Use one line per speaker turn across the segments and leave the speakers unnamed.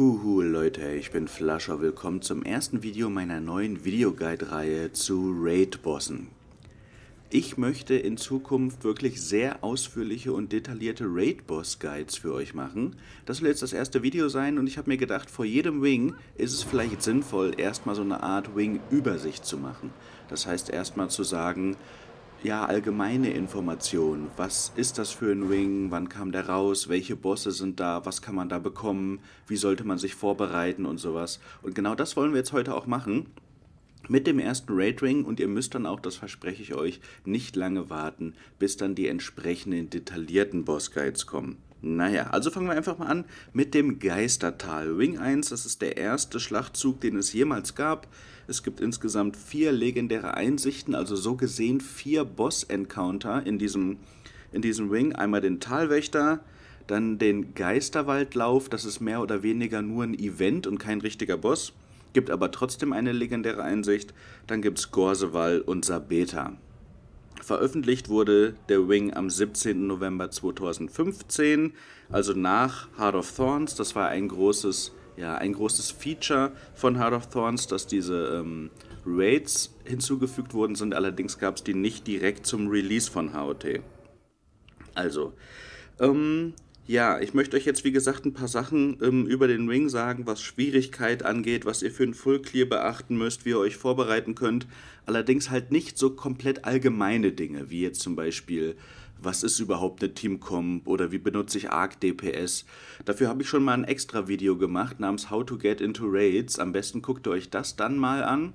Huhu Leute, ich bin Flascher. willkommen zum ersten Video meiner neuen Videoguide-Reihe zu Raid-Bossen. Ich möchte in Zukunft wirklich sehr ausführliche und detaillierte Raid-Boss-Guides für euch machen. Das soll jetzt das erste Video sein und ich habe mir gedacht, vor jedem Wing ist es vielleicht sinnvoll, erstmal so eine Art Wing-Übersicht zu machen. Das heißt erstmal zu sagen, ja, allgemeine Informationen. Was ist das für ein Ring? Wann kam der raus? Welche Bosse sind da? Was kann man da bekommen? Wie sollte man sich vorbereiten und sowas? Und genau das wollen wir jetzt heute auch machen. Mit dem ersten Raid Ring und ihr müsst dann auch, das verspreche ich euch, nicht lange warten, bis dann die entsprechenden detaillierten Boss Guides kommen. Naja, also fangen wir einfach mal an mit dem Geistertal. Wing 1, das ist der erste Schlachtzug, den es jemals gab. Es gibt insgesamt vier legendäre Einsichten, also so gesehen vier Boss-Encounter in diesem, in diesem Wing. Einmal den Talwächter, dann den Geisterwaldlauf, das ist mehr oder weniger nur ein Event und kein richtiger Boss, gibt aber trotzdem eine legendäre Einsicht. Dann gibt es Gorsewall und Sabeta. Veröffentlicht wurde der Wing am 17. November 2015, also nach Heart of Thorns. Das war ein großes, ja, ein großes Feature von Heart of Thorns, dass diese ähm, Raids hinzugefügt wurden sind. Allerdings gab es die nicht direkt zum Release von HOT. Also, ähm, ja, ich möchte euch jetzt, wie gesagt, ein paar Sachen ähm, über den Ring sagen, was Schwierigkeit angeht, was ihr für einen Full Clear beachten müsst, wie ihr euch vorbereiten könnt. Allerdings halt nicht so komplett allgemeine Dinge, wie jetzt zum Beispiel, was ist überhaupt eine Teamcomp oder wie benutze ich Arc DPS. Dafür habe ich schon mal ein extra Video gemacht namens How to Get into Raids. Am besten guckt ihr euch das dann mal an.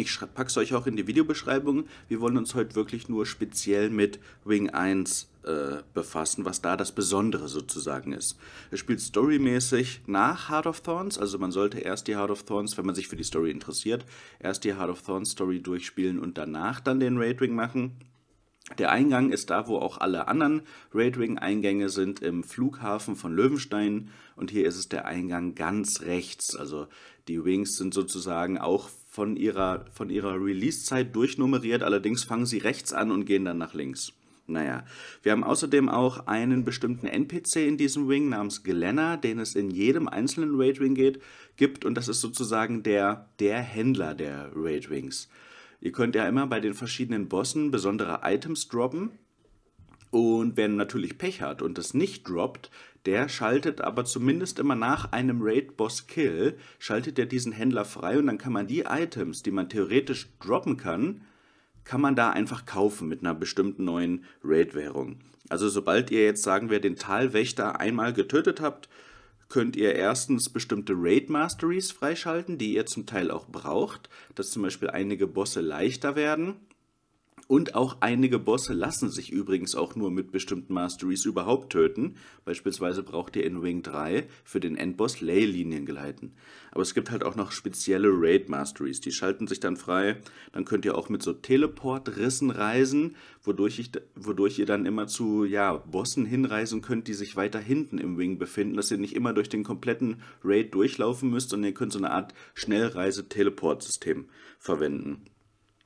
Ich packe es euch auch in die Videobeschreibung. Wir wollen uns heute wirklich nur speziell mit Wing 1 äh, befassen, was da das Besondere sozusagen ist. Es spielt storymäßig nach Heart of Thorns, also man sollte erst die Heart of Thorns, wenn man sich für die Story interessiert, erst die Heart of Thorns Story durchspielen und danach dann den Raid Wing machen. Der Eingang ist da, wo auch alle anderen Raid Wing Eingänge sind, im Flughafen von Löwenstein. Und hier ist es der Eingang ganz rechts. Also die Wings sind sozusagen auch von ihrer, von ihrer Release-Zeit durchnummeriert, allerdings fangen sie rechts an und gehen dann nach links. Naja, wir haben außerdem auch einen bestimmten NPC in diesem Wing namens Glenna, den es in jedem einzelnen Raid Wing geht, gibt und das ist sozusagen der, der Händler der Raid Wings. Ihr könnt ja immer bei den verschiedenen Bossen besondere Items droppen, und wer natürlich Pech hat und das nicht droppt, der schaltet aber zumindest immer nach einem Raid Boss Kill, schaltet er diesen Händler frei und dann kann man die Items, die man theoretisch droppen kann, kann man da einfach kaufen mit einer bestimmten neuen Raid-Währung. Also sobald ihr jetzt, sagen wir, den Talwächter einmal getötet habt, könnt ihr erstens bestimmte Raid Masteries freischalten, die ihr zum Teil auch braucht, dass zum Beispiel einige Bosse leichter werden und auch einige Bosse lassen sich übrigens auch nur mit bestimmten Masteries überhaupt töten. Beispielsweise braucht ihr in Wing 3 für den Endboss Leylinien linien geleiten. Aber es gibt halt auch noch spezielle Raid-Masteries. Die schalten sich dann frei. Dann könnt ihr auch mit so Teleportrissen reisen, wodurch, ich, wodurch ihr dann immer zu ja, Bossen hinreisen könnt, die sich weiter hinten im Wing befinden, dass ihr nicht immer durch den kompletten Raid durchlaufen müsst, sondern ihr könnt so eine Art Schnellreise-Teleport-System verwenden.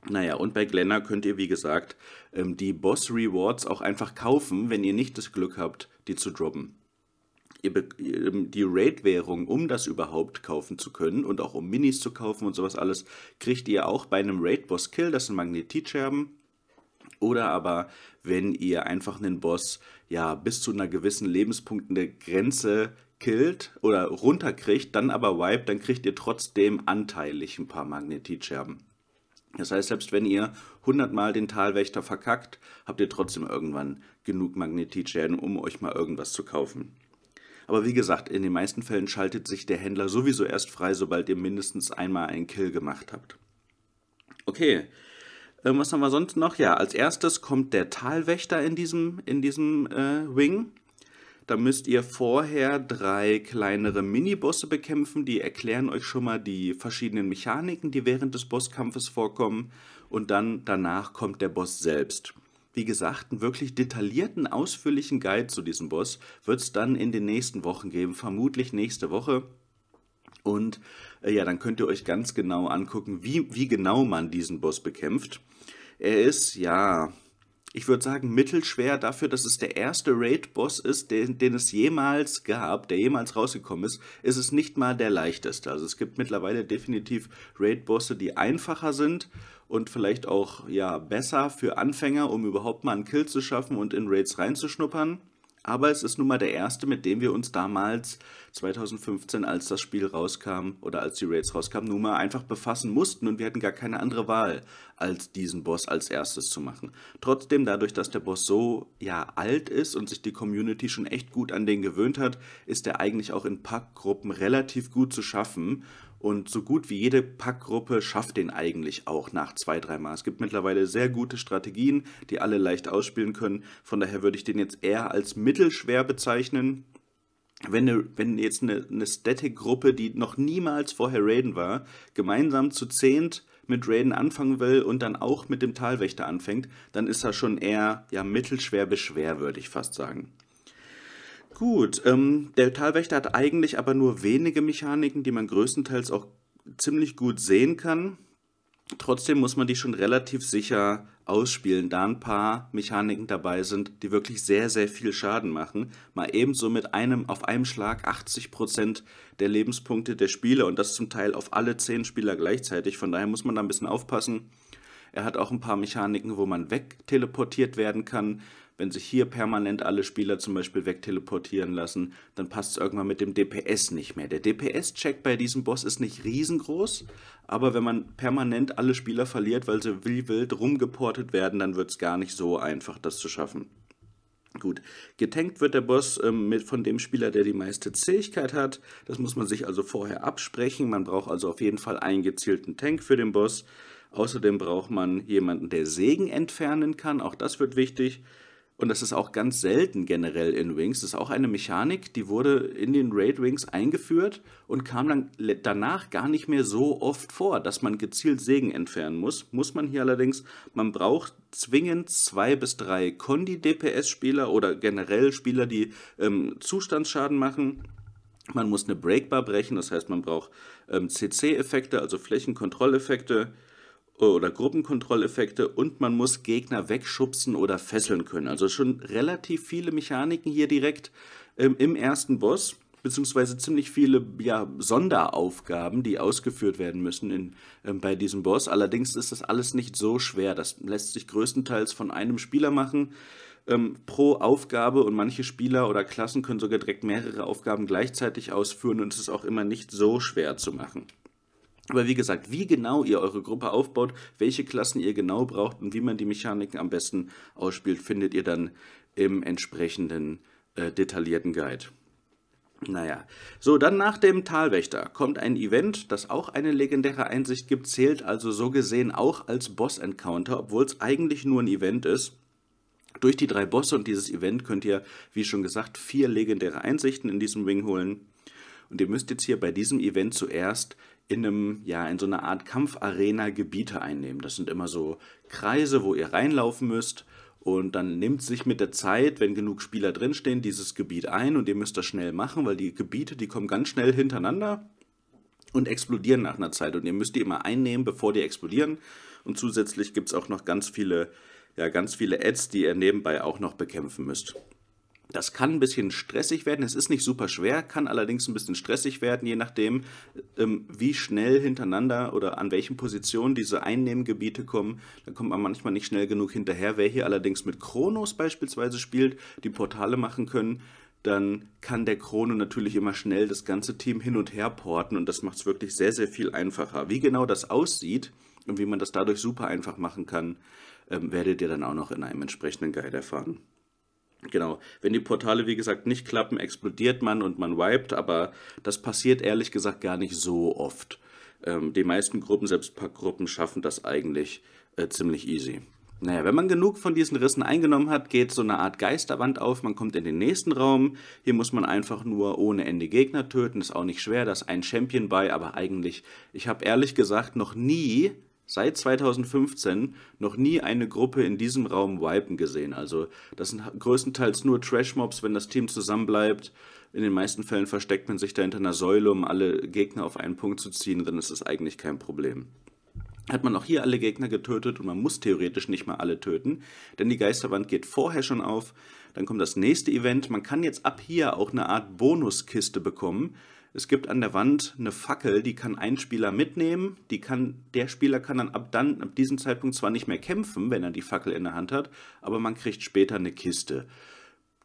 Naja, und bei Glenner könnt ihr, wie gesagt, ähm, die Boss Rewards auch einfach kaufen, wenn ihr nicht das Glück habt, die zu droppen. Ähm, die Raid-Währung, um das überhaupt kaufen zu können und auch um Minis zu kaufen und sowas alles, kriegt ihr auch bei einem Raid-Boss-Kill, das sind Magnetitscherben. Oder aber, wenn ihr einfach einen Boss ja bis zu einer gewissen Lebenspunktende Grenze killt oder runterkriegt, dann aber wiped, dann kriegt ihr trotzdem anteilig ein paar Magnetitscherben. Das heißt, selbst wenn ihr 100 Mal den Talwächter verkackt, habt ihr trotzdem irgendwann genug Magnetitschäden, um euch mal irgendwas zu kaufen. Aber wie gesagt, in den meisten Fällen schaltet sich der Händler sowieso erst frei, sobald ihr mindestens einmal einen Kill gemacht habt. Okay, ähm, was haben wir sonst noch? Ja, als erstes kommt der Talwächter in diesem, in diesem äh, Wing. Da müsst ihr vorher drei kleinere Minibosse bekämpfen, die erklären euch schon mal die verschiedenen Mechaniken, die während des Bosskampfes vorkommen und dann danach kommt der Boss selbst. Wie gesagt, einen wirklich detaillierten, ausführlichen Guide zu diesem Boss wird es dann in den nächsten Wochen geben, vermutlich nächste Woche. Und äh, ja, dann könnt ihr euch ganz genau angucken, wie, wie genau man diesen Boss bekämpft. Er ist, ja, ich würde sagen, mittelschwer dafür, dass es der erste Raid-Boss ist, den, den, es jemals gab, der jemals rausgekommen ist, ist es nicht mal der leichteste. Also es gibt mittlerweile definitiv Raid-Bosse, die einfacher sind und vielleicht auch ja, besser für Anfänger, um überhaupt mal einen Kill zu schaffen und in Raids reinzuschnuppern. Aber es ist nun mal der erste, mit dem wir uns damals 2015, als das Spiel rauskam oder als die Raids rauskamen, nun mal einfach befassen mussten und wir hatten gar keine andere Wahl, als diesen Boss als erstes zu machen. Trotzdem, dadurch, dass der Boss so ja alt ist und sich die Community schon echt gut an den gewöhnt hat, ist er eigentlich auch in Packgruppen relativ gut zu schaffen. Und so gut wie jede Packgruppe schafft den eigentlich auch nach zwei, dreimal. Es gibt mittlerweile sehr gute Strategien, die alle leicht ausspielen können. Von daher würde ich den jetzt eher als mittelschwer bezeichnen wenn, eine, wenn jetzt eine, eine Static-Gruppe, die noch niemals vorher Raiden war, gemeinsam zu zehnt mit Raiden anfangen will und dann auch mit dem Talwächter anfängt, dann ist das schon eher ja, mittelschwer beschwer, würde ich fast sagen. Gut, ähm, der Talwächter hat eigentlich aber nur wenige Mechaniken, die man größtenteils auch ziemlich gut sehen kann. Trotzdem muss man die schon relativ sicher ausspielen, da ein paar Mechaniken dabei sind, die wirklich sehr, sehr viel Schaden machen. Mal ebenso mit einem, auf einem Schlag 80% der Lebenspunkte der Spieler und das zum Teil auf alle 10 Spieler gleichzeitig. Von daher muss man da ein bisschen aufpassen. Er hat auch ein paar Mechaniken, wo man wegteleportiert werden kann. Wenn sich hier permanent alle Spieler zum Beispiel wegteleportieren lassen, dann passt es irgendwann mit dem DPS nicht mehr. Der DPS-Check bei diesem Boss ist nicht riesengroß, aber wenn man permanent alle Spieler verliert, weil sie wie wild rumgeportet werden, dann wird es gar nicht so einfach, das zu schaffen. Gut, getankt wird der Boss ähm, mit, von dem Spieler, der die meiste Zähigkeit hat. Das muss man sich also vorher absprechen. Man braucht also auf jeden Fall einen gezielten Tank für den Boss. Außerdem braucht man jemanden, der Segen entfernen kann. Auch das wird wichtig. Und das ist auch ganz selten generell in Wings. Das ist auch eine Mechanik, die wurde in den Raid Wings eingeführt und kam dann danach gar nicht mehr so oft vor, dass man gezielt Segen entfernen muss. Muss man hier allerdings, man braucht zwingend zwei bis drei Kondi-DPS-Spieler oder generell Spieler, die ähm, Zustandsschaden machen. Man muss eine Breakbar brechen, das heißt, man braucht ähm, CC-Effekte, also Flächenkontrolleffekte. effekte oder Gruppenkontrolleffekte und man muss Gegner wegschubsen oder fesseln können. Also schon relativ viele Mechaniken hier direkt ähm, im ersten Boss, beziehungsweise ziemlich viele ja, Sonderaufgaben, die ausgeführt werden müssen in, ähm, bei diesem Boss. Allerdings ist das alles nicht so schwer. Das lässt sich größtenteils von einem Spieler machen. Ähm, pro Aufgabe und manche Spieler oder Klassen können sogar direkt mehrere Aufgaben gleichzeitig ausführen und es ist auch immer nicht so schwer zu machen. Aber wie gesagt, wie genau ihr eure Gruppe aufbaut, welche Klassen ihr genau braucht und wie man die Mechaniken am besten ausspielt, findet ihr dann im entsprechenden äh, detaillierten Guide. Naja, so, dann nach dem Talwächter kommt ein Event, das auch eine legendäre Einsicht gibt, zählt also so gesehen auch als Boss-Encounter, obwohl es eigentlich nur ein Event ist. Durch die drei Bosse und dieses Event könnt ihr, wie schon gesagt, vier legendäre Einsichten in diesem Wing holen. Und ihr müsst jetzt hier bei diesem Event zuerst in einem, ja, in so einer Art Kampfarena Gebiete einnehmen. Das sind immer so Kreise, wo ihr reinlaufen müsst. Und dann nimmt sich mit der Zeit, wenn genug Spieler drinstehen, dieses Gebiet ein und ihr müsst das schnell machen, weil die Gebiete, die kommen ganz schnell hintereinander und explodieren nach einer Zeit. Und ihr müsst die immer einnehmen, bevor die explodieren. Und zusätzlich gibt es auch noch ganz viele, ja, ganz viele Ads, die ihr nebenbei auch noch bekämpfen müsst. Das kann ein bisschen stressig werden. Es ist nicht super schwer, kann allerdings ein bisschen stressig werden, je nachdem, ähm, wie schnell hintereinander oder an welchen Positionen diese Einnehmgebiete kommen. Da kommt man manchmal nicht schnell genug hinterher. Wer hier allerdings mit Kronos beispielsweise spielt, die Portale machen können, dann kann der Krone natürlich immer schnell das ganze Team hin und her porten und das macht es wirklich sehr, sehr viel einfacher. Wie genau das aussieht und wie man das dadurch super einfach machen kann, ähm, werdet ihr dann auch noch in einem entsprechenden Guide erfahren. Genau. Wenn die Portale, wie gesagt, nicht klappen, explodiert man und man wiped, aber das passiert ehrlich gesagt gar nicht so oft. Ähm, die meisten Gruppen, selbst Packgruppen, schaffen das eigentlich äh, ziemlich easy. Naja, wenn man genug von diesen Rissen eingenommen hat, geht so eine Art Geisterwand auf, man kommt in den nächsten Raum. Hier muss man einfach nur ohne Ende Gegner töten, ist auch nicht schwer, da ist ein Champion bei, aber eigentlich, ich habe ehrlich gesagt noch nie seit 2015 noch nie eine Gruppe in diesem Raum wipen gesehen. Also das sind größtenteils nur Trash-Mobs, wenn das Team zusammenbleibt. In den meisten Fällen versteckt man sich da hinter einer Säule, um alle Gegner auf einen Punkt zu ziehen, dann ist das eigentlich kein Problem. Hat man auch hier alle Gegner getötet und man muss theoretisch nicht mal alle töten, denn die Geisterwand geht vorher schon auf. Dann kommt das nächste Event. Man kann jetzt ab hier auch eine Art Bonuskiste bekommen. Es gibt an der Wand eine Fackel, die kann ein Spieler mitnehmen. Die kann, der Spieler kann dann ab, dann ab diesem Zeitpunkt zwar nicht mehr kämpfen, wenn er die Fackel in der Hand hat, aber man kriegt später eine Kiste.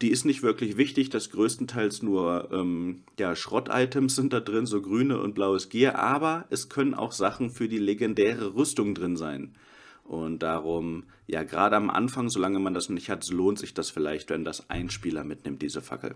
Die ist nicht wirklich wichtig, das größtenteils nur ähm, ja, Schrott-Items sind da drin, so grüne und blaues Gier, aber es können auch Sachen für die legendäre Rüstung drin sein. Und darum, ja, gerade am Anfang, solange man das nicht hat, lohnt sich das vielleicht, wenn das ein Spieler mitnimmt, diese Fackel.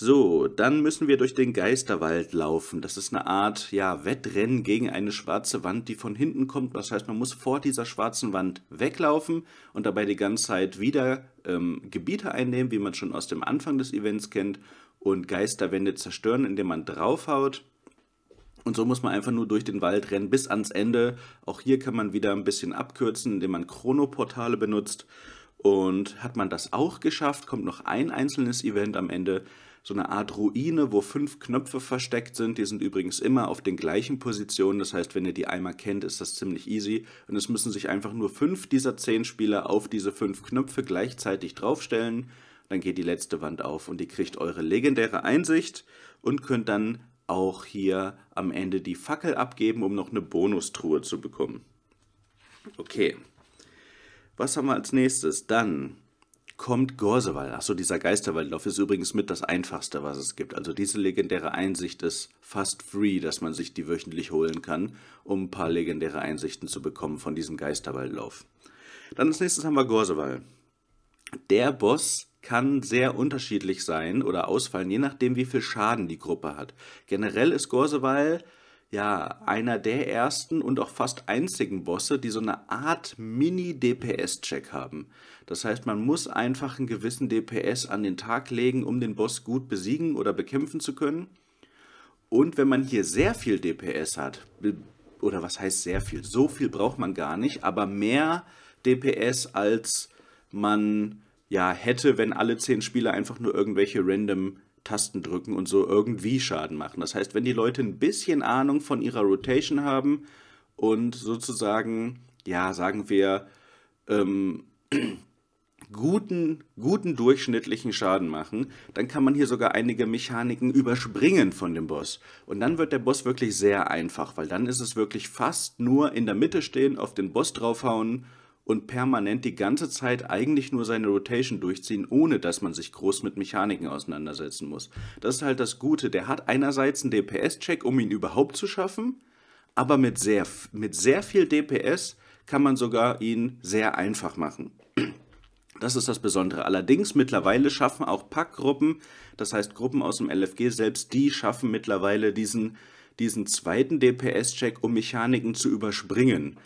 So, dann müssen wir durch den Geisterwald laufen. Das ist eine Art, ja, Wettrennen gegen eine schwarze Wand, die von hinten kommt. Das heißt, man muss vor dieser schwarzen Wand weglaufen und dabei die ganze Zeit wieder ähm, Gebiete einnehmen, wie man schon aus dem Anfang des Events kennt, und Geisterwände zerstören, indem man draufhaut. Und so muss man einfach nur durch den Wald rennen bis ans Ende. Auch hier kann man wieder ein bisschen abkürzen, indem man Chronoportale benutzt. Und hat man das auch geschafft, kommt noch ein einzelnes Event am Ende, so eine Art Ruine, wo fünf Knöpfe versteckt sind. Die sind übrigens immer auf den gleichen Positionen. Das heißt, wenn ihr die einmal kennt, ist das ziemlich easy. Und es müssen sich einfach nur fünf dieser zehn Spieler auf diese fünf Knöpfe gleichzeitig draufstellen. Dann geht die letzte Wand auf und ihr kriegt eure legendäre Einsicht und könnt dann auch hier am Ende die Fackel abgeben, um noch eine Bonustruhe zu bekommen. Okay, was haben wir als nächstes? Dann kommt Gorsewald. Achso, dieser Geisterwaldlauf ist übrigens mit das einfachste, was es gibt. Also diese legendäre Einsicht ist fast free, dass man sich die wöchentlich holen kann, um ein paar legendäre Einsichten zu bekommen von diesem Geisterwaldlauf. Dann als nächstes haben wir Gorsewald. Der Boss kann sehr unterschiedlich sein oder ausfallen, je nachdem, wie viel Schaden die Gruppe hat. Generell ist Gorseweil ja einer der ersten und auch fast einzigen Bosse, die so eine Art Mini-DPS-Check haben. Das heißt, man muss einfach einen gewissen DPS an den Tag legen, um den Boss gut besiegen oder bekämpfen zu können. Und wenn man hier sehr viel DPS hat, oder was heißt sehr viel? So viel braucht man gar nicht, aber mehr DPS als man ja hätte, wenn alle zehn Spieler einfach nur irgendwelche random Tasten drücken und so irgendwie Schaden machen. Das heißt, wenn die Leute ein bisschen Ahnung von ihrer Rotation haben und sozusagen, ja, sagen wir, ähm, guten, guten durchschnittlichen Schaden machen, dann kann man hier sogar einige Mechaniken überspringen von dem Boss. Und dann wird der Boss wirklich sehr einfach, weil dann ist es wirklich fast nur in der Mitte stehen, auf den Boss draufhauen und permanent die ganze Zeit eigentlich nur seine Rotation durchziehen, ohne dass man sich groß mit Mechaniken auseinandersetzen muss. Das ist halt das Gute. Der hat einerseits einen DPS-Check, um ihn überhaupt zu schaffen, aber mit sehr, mit sehr viel DPS kann man sogar ihn sehr einfach machen. Das ist das Besondere. Allerdings mittlerweile schaffen auch Packgruppen, das heißt Gruppen aus dem LFG selbst, die schaffen mittlerweile diesen, diesen zweiten DPS-Check, um Mechaniken zu überspringen.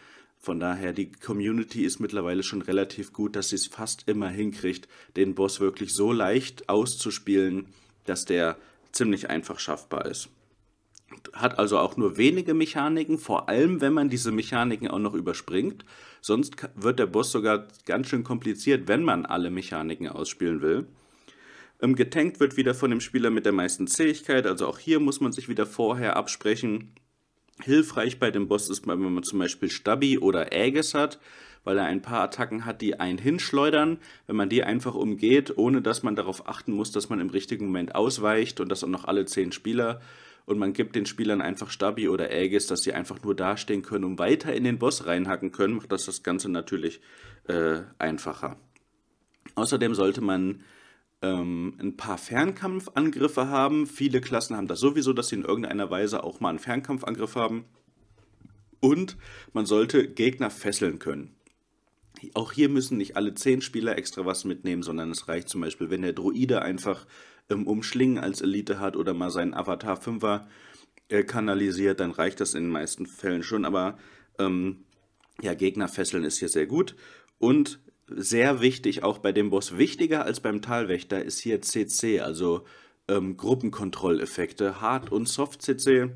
Von daher, die Community ist mittlerweile schon relativ gut, dass sie es fast immer hinkriegt, den Boss wirklich so leicht auszuspielen, dass der ziemlich einfach schaffbar ist. Hat also auch nur wenige Mechaniken, vor allem wenn man diese Mechaniken auch noch überspringt. Sonst wird der Boss sogar ganz schön kompliziert, wenn man alle Mechaniken ausspielen will. Ähm, getankt wird wieder von dem Spieler mit der meisten Zähigkeit, also auch hier muss man sich wieder vorher absprechen, Hilfreich bei dem Boss ist, wenn man zum Beispiel Stabi oder Aegis hat, weil er ein paar Attacken hat, die einen hinschleudern. Wenn man die einfach umgeht, ohne dass man darauf achten muss, dass man im richtigen Moment ausweicht und das auch noch alle zehn Spieler. Und man gibt den Spielern einfach Stabi oder Aegis, dass sie einfach nur dastehen können und weiter in den Boss reinhacken können, macht das das Ganze natürlich äh, einfacher. Außerdem sollte man ähm, ein paar Fernkampfangriffe haben. Viele Klassen haben das sowieso, dass sie in irgendeiner Weise auch mal einen Fernkampfangriff haben. Und man sollte Gegner fesseln können. Auch hier müssen nicht alle zehn Spieler extra was mitnehmen, sondern es reicht zum Beispiel, wenn der Druide einfach ähm, Umschlingen als Elite hat oder mal seinen Avatar 5er äh, kanalisiert, dann reicht das in den meisten Fällen schon. Aber ähm, ja, Gegner fesseln ist hier sehr gut. Und sehr wichtig, auch bei dem Boss. Wichtiger als beim Talwächter ist hier CC, also ähm, Gruppenkontrolleffekte. Hard- und Soft-CC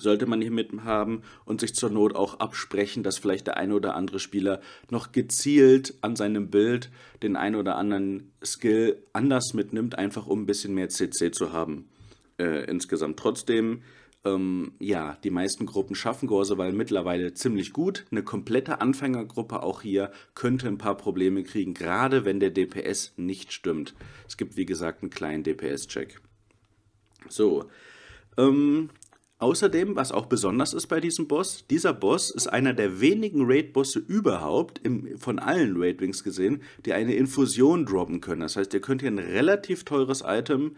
sollte man hier mit haben und sich zur Not auch absprechen, dass vielleicht der eine oder andere Spieler noch gezielt an seinem Bild den einen oder anderen Skill anders mitnimmt, einfach um ein bisschen mehr CC zu haben. Äh, insgesamt trotzdem ähm, ja, die meisten Gruppen schaffen Gorseweil mittlerweile ziemlich gut. Eine komplette Anfängergruppe auch hier könnte ein paar Probleme kriegen, gerade wenn der DPS nicht stimmt. Es gibt wie gesagt einen kleinen DPS-Check. So, ähm, Außerdem, was auch besonders ist bei diesem Boss, dieser Boss ist einer der wenigen Raid-Bosse überhaupt, im, von allen Raid-Wings gesehen, die eine Infusion droppen können. Das heißt, ihr könnt hier ein relativ teures Item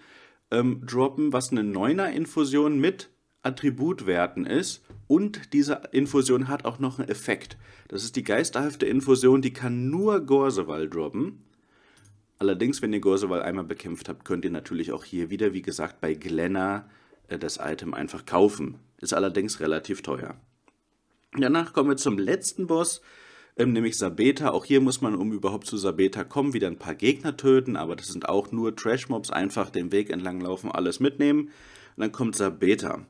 ähm, droppen, was eine 9er-Infusion mit Attributwerten ist und diese Infusion hat auch noch einen Effekt. Das ist die geisterhafte Infusion, die kann nur Gorseval droppen. Allerdings, wenn ihr Gorseval einmal bekämpft habt, könnt ihr natürlich auch hier wieder, wie gesagt, bei Glenna äh, das Item einfach kaufen. Ist allerdings relativ teuer. Danach kommen wir zum letzten Boss, ähm, nämlich Sabeta. Auch hier muss man, um überhaupt zu Sabeta kommen, wieder ein paar Gegner töten, aber das sind auch nur Trash-Mobs. Einfach den Weg entlang laufen, alles mitnehmen. Und dann kommt Sabeta.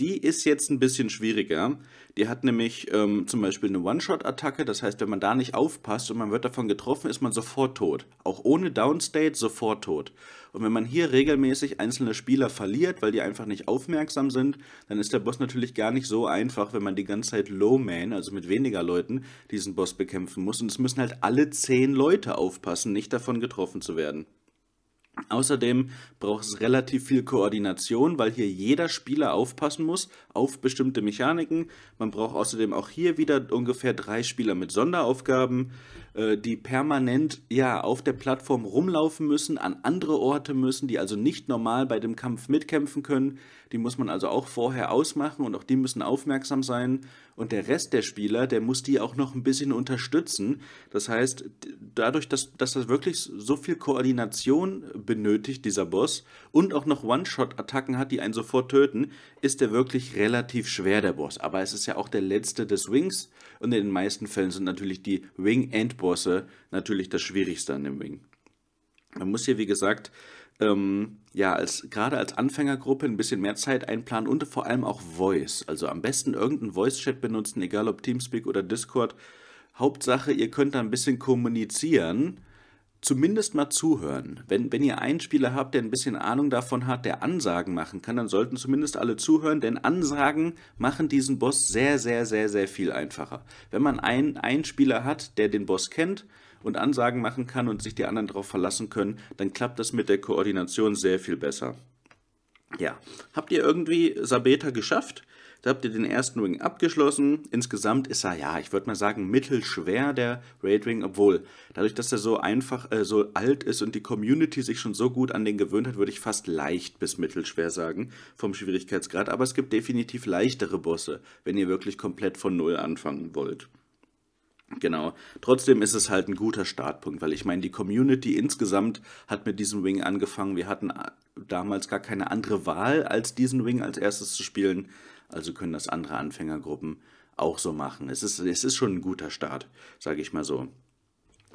Die ist jetzt ein bisschen schwieriger. Die hat nämlich ähm, zum Beispiel eine One-Shot-Attacke, das heißt, wenn man da nicht aufpasst und man wird davon getroffen, ist man sofort tot. Auch ohne Downstate sofort tot. Und wenn man hier regelmäßig einzelne Spieler verliert, weil die einfach nicht aufmerksam sind, dann ist der Boss natürlich gar nicht so einfach, wenn man die ganze Zeit Low-Man, also mit weniger Leuten, diesen Boss bekämpfen muss. Und es müssen halt alle zehn Leute aufpassen, nicht davon getroffen zu werden. Außerdem braucht es relativ viel Koordination, weil hier jeder Spieler aufpassen muss auf bestimmte Mechaniken. Man braucht außerdem auch hier wieder ungefähr drei Spieler mit Sonderaufgaben. Äh, die permanent ja auf der Plattform rumlaufen müssen, an andere Orte müssen, die also nicht normal bei dem Kampf mitkämpfen können. Die muss man also auch vorher ausmachen und auch die müssen aufmerksam sein. Und der Rest der Spieler, der muss die auch noch ein bisschen unterstützen. Das heißt, dadurch, dass, dass das wirklich so viel Koordination benötigt, dieser Boss, und auch noch One-Shot-Attacken hat, die einen sofort töten, ist der wirklich relativ schwer, der Boss. Aber es ist ja auch der letzte des Wings und in den meisten Fällen sind natürlich die Wing-Endbosse natürlich das Schwierigste an dem Wing. Man muss hier, wie gesagt, ähm, ja, als, gerade als Anfängergruppe ein bisschen mehr Zeit einplanen und vor allem auch Voice. Also am besten irgendeinen Voice-Chat benutzen, egal ob Teamspeak oder Discord. Hauptsache, ihr könnt da ein bisschen kommunizieren zumindest mal zuhören. Wenn, wenn ihr einen Spieler habt, der ein bisschen Ahnung davon hat, der Ansagen machen kann, dann sollten zumindest alle zuhören, denn Ansagen machen diesen Boss sehr, sehr, sehr, sehr viel einfacher. Wenn man einen, einen Spieler hat, der den Boss kennt und Ansagen machen kann und sich die anderen darauf verlassen können, dann klappt das mit der Koordination sehr viel besser. Ja, habt ihr irgendwie Sabeta geschafft? Da habt ihr den ersten Ring abgeschlossen. Insgesamt ist er, ja, ich würde mal sagen, mittelschwer, der Raid Ring, obwohl dadurch, dass er so einfach, äh, so alt ist und die Community sich schon so gut an den gewöhnt hat, würde ich fast leicht bis mittelschwer sagen, vom Schwierigkeitsgrad. Aber es gibt definitiv leichtere Bosse, wenn ihr wirklich komplett von Null anfangen wollt. Genau. Trotzdem ist es halt ein guter Startpunkt, weil ich meine, die Community insgesamt hat mit diesem Wing angefangen. Wir hatten äh, damals gar keine andere Wahl, als diesen Wing als erstes zu spielen also können das andere Anfängergruppen auch so machen. Es ist, es ist schon ein guter Start, sage ich mal so.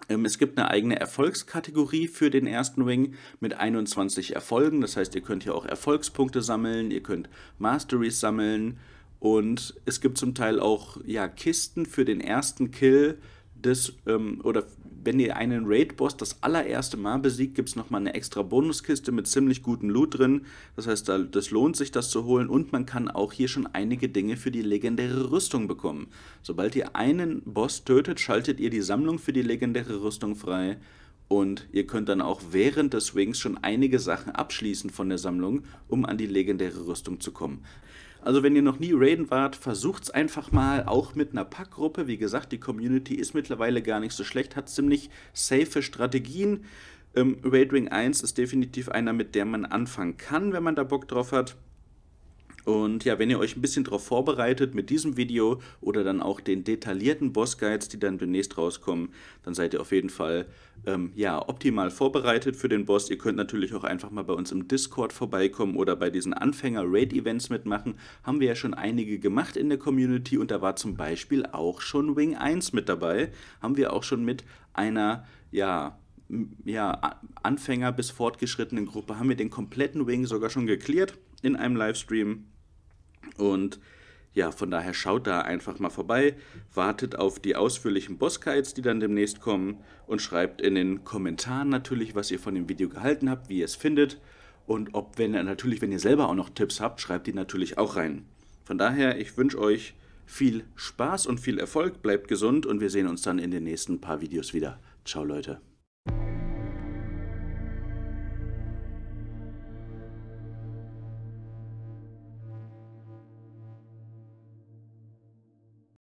Ähm, es gibt eine eigene Erfolgskategorie für den ersten Wing mit 21 Erfolgen. Das heißt, ihr könnt hier auch Erfolgspunkte sammeln, ihr könnt Masteries sammeln und es gibt zum Teil auch ja, Kisten für den ersten Kill, des, ähm, oder wenn ihr einen Raid-Boss das allererste Mal besiegt, gibt es nochmal eine extra Bonuskiste mit ziemlich gutem Loot drin. Das heißt, das lohnt sich, das zu holen. Und man kann auch hier schon einige Dinge für die legendäre Rüstung bekommen. Sobald ihr einen Boss tötet, schaltet ihr die Sammlung für die legendäre Rüstung frei. Und ihr könnt dann auch während des Swings schon einige Sachen abschließen von der Sammlung, um an die legendäre Rüstung zu kommen. Also wenn ihr noch nie raiden wart, versucht es einfach mal, auch mit einer Packgruppe. Wie gesagt, die Community ist mittlerweile gar nicht so schlecht, hat ziemlich safe Strategien. Ähm, Raid Ring 1 ist definitiv einer, mit der man anfangen kann, wenn man da Bock drauf hat. Und ja, wenn ihr euch ein bisschen darauf vorbereitet mit diesem Video oder dann auch den detaillierten Boss-Guides, die dann demnächst rauskommen, dann seid ihr auf jeden Fall ähm, ja, optimal vorbereitet für den Boss. Ihr könnt natürlich auch einfach mal bei uns im Discord vorbeikommen oder bei diesen Anfänger-Raid-Events mitmachen. Haben wir ja schon einige gemacht in der Community und da war zum Beispiel auch schon Wing 1 mit dabei. Haben wir auch schon mit einer, ja, ja, Anfänger bis fortgeschrittenen Gruppe haben wir den kompletten Wing sogar schon geklärt in einem Livestream. Und ja, von daher schaut da einfach mal vorbei, wartet auf die ausführlichen Boss-Guides, die dann demnächst kommen und schreibt in den Kommentaren natürlich, was ihr von dem Video gehalten habt, wie ihr es findet und ob, wenn natürlich, wenn ihr selber auch noch Tipps habt, schreibt die natürlich auch rein. Von daher, ich wünsche euch viel Spaß und viel Erfolg, bleibt gesund und wir sehen uns dann in den nächsten paar Videos wieder. Ciao Leute.